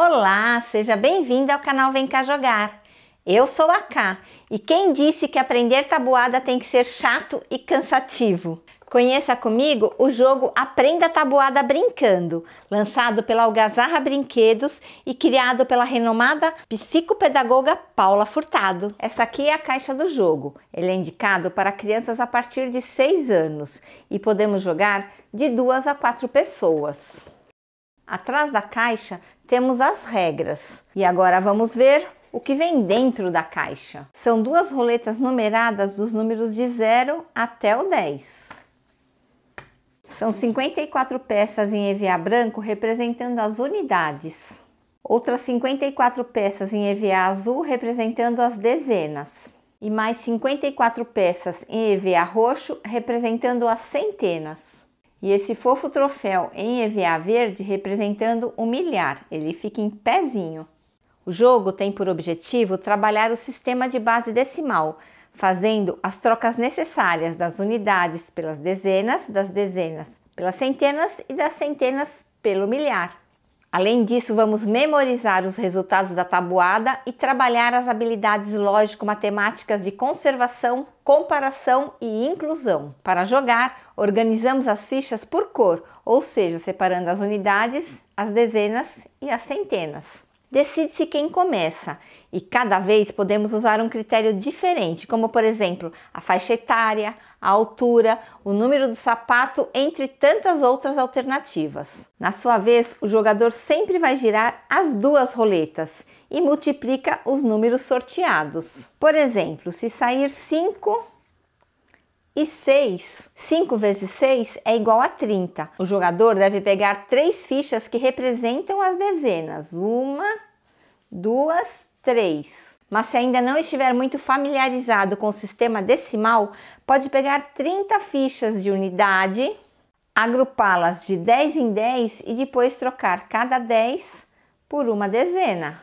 Olá, seja bem-vindo ao canal Vem Cá Jogar. Eu sou a K e quem disse que aprender tabuada tem que ser chato e cansativo? Conheça comigo o jogo Aprenda Tabuada Brincando, lançado pela Algazarra Brinquedos e criado pela renomada psicopedagoga Paula Furtado. Essa aqui é a caixa do jogo. Ele é indicado para crianças a partir de 6 anos e podemos jogar de 2 a 4 pessoas. Atrás da caixa temos as regras. E agora vamos ver o que vem dentro da caixa. São duas roletas numeradas dos números de 0 até o 10. São 54 peças em EVA branco representando as unidades. Outras 54 peças em EVA azul representando as dezenas. E mais 54 peças em EVA roxo representando as centenas. E esse fofo troféu em EVA verde representando o milhar, ele fica em pezinho. O jogo tem por objetivo trabalhar o sistema de base decimal, fazendo as trocas necessárias das unidades pelas dezenas, das dezenas pelas centenas e das centenas pelo milhar. Além disso, vamos memorizar os resultados da tabuada e trabalhar as habilidades lógico-matemáticas de conservação, comparação e inclusão. Para jogar, organizamos as fichas por cor, ou seja, separando as unidades, as dezenas e as centenas. Decide-se quem começa, e cada vez podemos usar um critério diferente, como por exemplo a faixa etária, a altura, o número do sapato, entre tantas outras alternativas. Na sua vez, o jogador sempre vai girar as duas roletas e multiplica os números sorteados. Por exemplo, se sair 5, e 6. 5 vezes 6 é igual a 30. O jogador deve pegar três fichas que representam as dezenas. Uma, duas, três. Mas se ainda não estiver muito familiarizado com o sistema decimal, pode pegar 30 fichas de unidade, agrupá-las de 10 em 10 e depois trocar cada 10 por uma dezena.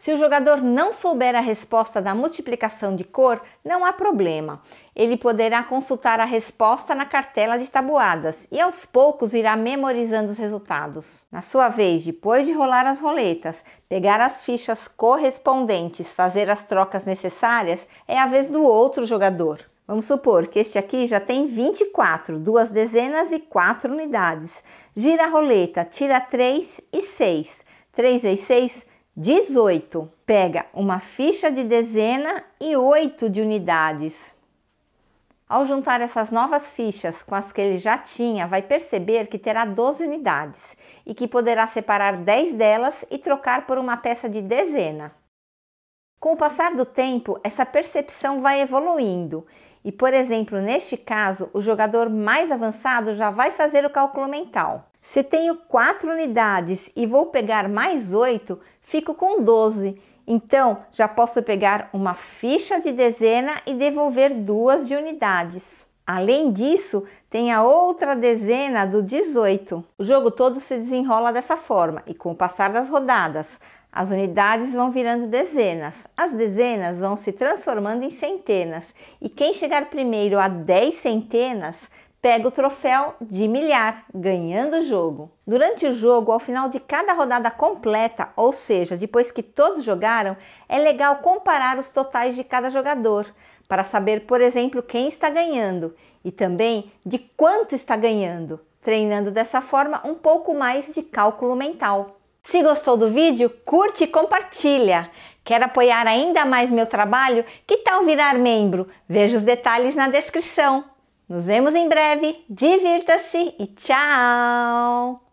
Se o jogador não souber a resposta da multiplicação de cor, não há problema. Ele poderá consultar a resposta na cartela de tabuadas e aos poucos irá memorizando os resultados. Na sua vez, depois de rolar as roletas, pegar as fichas correspondentes, fazer as trocas necessárias, é a vez do outro jogador. Vamos supor que este aqui já tem 24, duas dezenas e quatro unidades. Gira a roleta, tira 3 e 6. 3 e 6 18. Pega uma ficha de dezena e 8 de unidades. Ao juntar essas novas fichas com as que ele já tinha, vai perceber que terá 12 unidades e que poderá separar 10 delas e trocar por uma peça de dezena. Com o passar do tempo, essa percepção vai evoluindo e, por exemplo, neste caso, o jogador mais avançado já vai fazer o cálculo mental. Se tenho 4 unidades e vou pegar mais 8, fico com 12. Então, já posso pegar uma ficha de dezena e devolver duas de unidades. Além disso, tem a outra dezena do 18. O jogo todo se desenrola dessa forma e com o passar das rodadas, as unidades vão virando dezenas, as dezenas vão se transformando em centenas e quem chegar primeiro a 10 centenas pega o troféu de milhar, ganhando o jogo. Durante o jogo, ao final de cada rodada completa, ou seja, depois que todos jogaram, é legal comparar os totais de cada jogador, para saber, por exemplo, quem está ganhando e também de quanto está ganhando, treinando dessa forma um pouco mais de cálculo mental. Se gostou do vídeo, curte e compartilha. Quer apoiar ainda mais meu trabalho? Que tal virar membro? Veja os detalhes na descrição. Nos vemos em breve. Divirta-se e tchau!